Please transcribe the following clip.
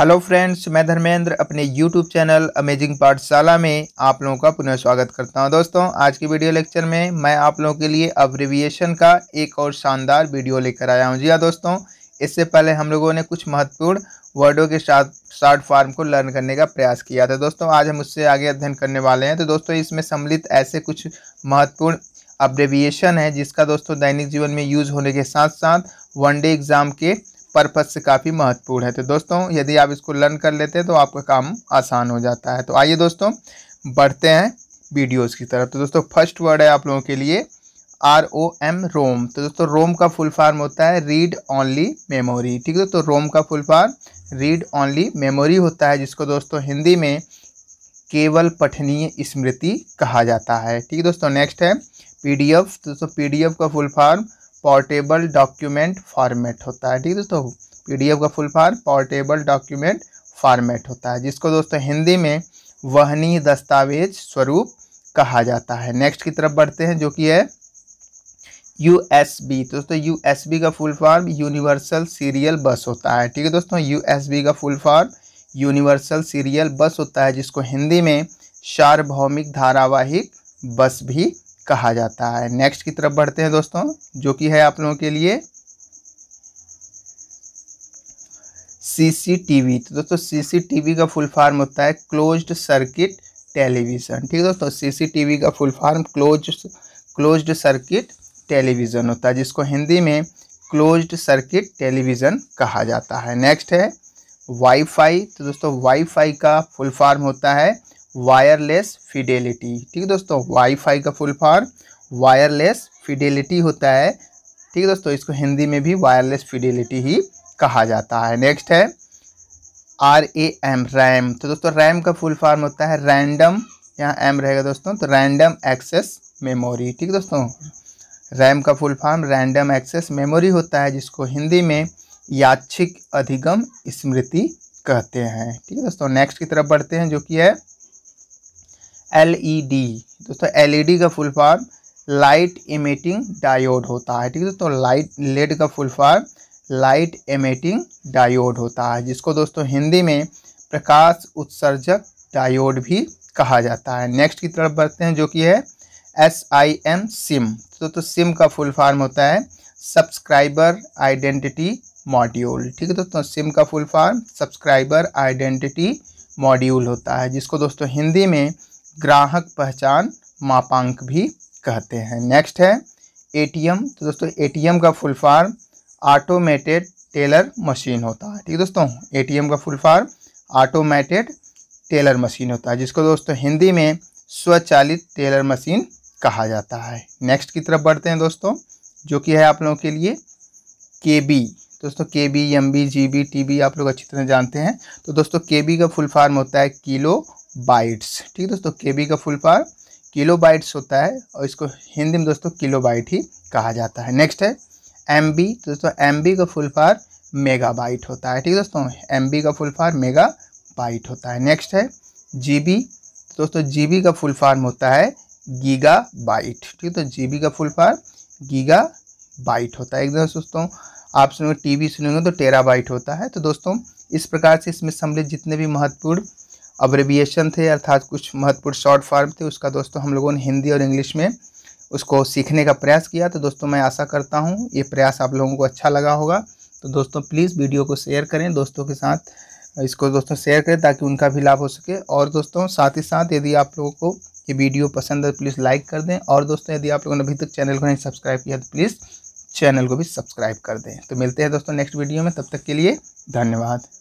hello friends मैं धर्मेंद्र अपने YouTube channel amazing पाठशाला में आप लोगों का पुनः स्वागत करता हूं दोस्तों आज की वीडियो लेक्चर में मैं आप लोगों के लिए अब्रिविएशन का एक और शानदार वीडियो लेकर आया हूं जी हाँ दोस्तों इससे पहले हम लोगों ने कुछ महत्वपूर्ण वर्डों के साथ शार्ट फार्म को लर्न करने का प्रयास किया था दोस्तों आज हम उससे आगे अध्ययन करने वाले हैं तो दोस्तों इसमें सम्मिलित ऐसे कुछ महत्वपूर्ण अब्रिविएशन है जिसका दोस्तों दैनिक जीवन में यूज़ होने के साथ साथ वनडे एग्ज़ाम के पर्पज़ से काफ़ी महत्वपूर्ण है तो दोस्तों यदि आप इसको लर्न कर लेते हैं तो आपका काम आसान हो जाता है तो आइए दोस्तों बढ़ते हैं वीडियोज़ की तरफ तो दोस्तों फर्स्ट वर्ड है आप लोगों के लिए आर ओ एम रोम तो दोस्तों रोम का फुल फार्म होता है रीड ओनली मेमोरी ठीक है दोस्तों रोम का full form read only memory होता है जिसको दोस्तों हिंदी में केवल पठनीय स्मृति कहा जाता है ठीक है दोस्तों नेक्स्ट है पीडीएफ तो दोस्तों पीडीएफ का full form portable document format होता है ठीक है दोस्तों पीडीएफ का full form portable document format होता है जिसको दोस्तों हिंदी में वहनी दस्तावेज स्वरूप कहा जाता है नेक्स्ट की तरफ बढ़ते हैं जो कि है यू एस बी दोस्तों यू एस बी का full form universal serial bus होता है ठीक है दोस्तों यू एस बी का full form universal serial bus होता है जिसको हिंदी में सार्वभौमिक धारावाहिक बस भी कहा जाता है नेक्स्ट की तरफ बढ़ते हैं दोस्तों जो कि है आप लोगों के लिए सीसीटीवी तो दोस्तों सीसीटीवी का फुल फॉर्म होता है क्लोज्ड सर्किट टेलीविज़न ठीक है दोस्तों सीसीटीवी का full form close closed circuit television होता है जिसको हिंदी में क्लोज्ड सर्किट टेलीविज़न कहा जाता है नेक्स्ट है वाईफाई तो दोस्तों वाईफाई का फुल फॉर्म होता है वायरलेस फिडेलिटी ठीक है दोस्तों वाईफाई का फुल फॉर्म वायरलेस फिडेलिटी होता है ठीक है दोस्तों इसको हिंदी में भी वायरलेस फिडेलिटी ही कहा जाता है नेक्स्ट है आर ए एम रैम तो दोस्तों रैम का फुल फॉर्म होता है रैंडम यहाँ एम रहेगा दोस्तों तो रैंडम एक्सेस मेमोरी ठीक है दोस्तों रैम का full form random access memory होता है जिसको हिंदी में यादिक अधिगम स्मृति कहते हैं ठीक है दोस्तों नेक्स्ट की तरफ बढ़ते हैं जो कि है एलईडी e दोस्तों एलईडी e का full form light emitting diode होता है ठीक है तो लाइट लेड का full form light emitting diode होता है जिसको दोस्तों हिंदी में प्रकाश उत्सर्जक डायोड भी कहा जाता है नेक्स्ट की तरफ बढ़ते हैं जो कि है एस आई एम सिम तो तो सिम का फुल फॉर्म होता है सब्सक्राइबर आइडेंटिटी मॉड्यूल ठीक है दोस्तों सिम का full form subscriber identity module होता है जिसको दोस्तों हिंदी में ग्राहक पहचान मापांक भी कहते हैं नेक्स्ट है एटीएम तो दोस्तों एटीएम का full form automated teller machine होता है ठीक है दोस्तों एटीएम का full form automated teller machine होता है जिसको दोस्तों हिंदी में स्वचालित टेलर मशीन कहा जाता है नेक्स्ट की तरफ बढ़ते हैं दोस्तों जो कि है आप लोगों के लिए के बी तो दोस्तों K B M B G B T B आप लोग अच्छी तरह जानते हैं तो दोस्तों के बी का फुल फार्म होता है किलो बाइट्स ठीक है दोस्तों के का फुल पावर किलो बाइट्स होता है और इसको हिंदी में दोस्तों किलो बाइट ही कहा जाता है नेक्स्ट है एम बी तो दोस्तों एम बी का फुल पावर मेगा बाइट होता है ठीक है दोस्तों एम बी का फुल पावर मेगा बाइट होता है नेक्स्ट है जी बी तो दोस्तों जी बी का फुल फॉर्म होता है गीगा बाइट ठीक है तो जी बी का फुल फॉर्म गीगा बाइट होता है एकदम दोस्तों आप सुनेंगे टी वी सुनेंगे तो टेरा बाइट होता है तो दोस्तों इस प्रकार से इसमें सम्मिलित जितने भी महत्वपूर्ण अब्रेविएशन थे अर्थात कुछ महत्वपूर्ण शॉर्ट फॉर्म थे उसका दोस्तों हम लोगों ने हिंदी और इंग्लिश में उसको सीखने का प्रयास किया तो दोस्तों मैं आशा करता हूँ ये प्रयास आप लोगों को अच्छा लगा होगा तो दोस्तों प्लीज़ वीडियो को शेयर करें दोस्तों के साथ इसको दोस्तों शेयर करें ताकि उनका भी लाभ हो सके और दोस्तों साथ ही साथ यदि आप लोगों को ये वीडियो पसंद है प्लीज़ लाइक कर दें और दोस्तों यदि आप लोगों ने अभी तक चैनल को नहीं सब्सक्राइब किया तो प्लीज़ चैनल को भी सब्सक्राइब कर दें तो मिलते हैं दोस्तों नेक्स्ट वीडियो में तब तक के लिए धन्यवाद